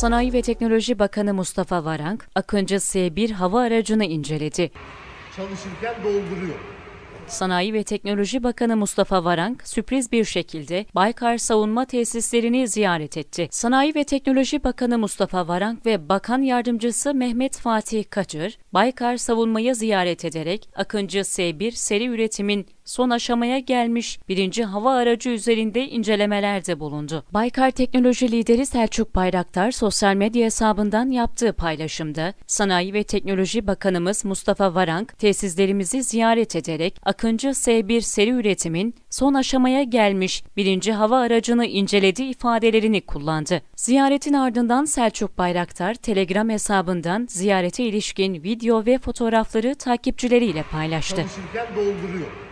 Sanayi ve Teknoloji Bakanı Mustafa Varank, Akıncı S1 hava aracını inceledi. Çalışırken dolduruyor. Sanayi ve Teknoloji Bakanı Mustafa Varank sürpriz bir şekilde Baykar savunma tesislerini ziyaret etti. Sanayi ve Teknoloji Bakanı Mustafa Varank ve Bakan Yardımcısı Mehmet Fatih Kaçır, Baykar savunmayı ziyaret ederek Akıncı S1 seri üretimin son aşamaya gelmiş birinci hava aracı üzerinde incelemelerde bulundu. Baykar Teknoloji lideri Selçuk Bayraktar sosyal medya hesabından yaptığı paylaşımda Sanayi ve Teknoloji Bakanımız Mustafa Varank tesislerimizi ziyaret ederek Akıncı Akıncı S1 seri üretimin son aşamaya gelmiş birinci hava aracını inceledi ifadelerini kullandı. Ziyaretin ardından Selçuk Bayraktar Telegram hesabından ziyarete ilişkin video ve fotoğrafları takipçileriyle paylaştı. Çalışırken dolduruyor.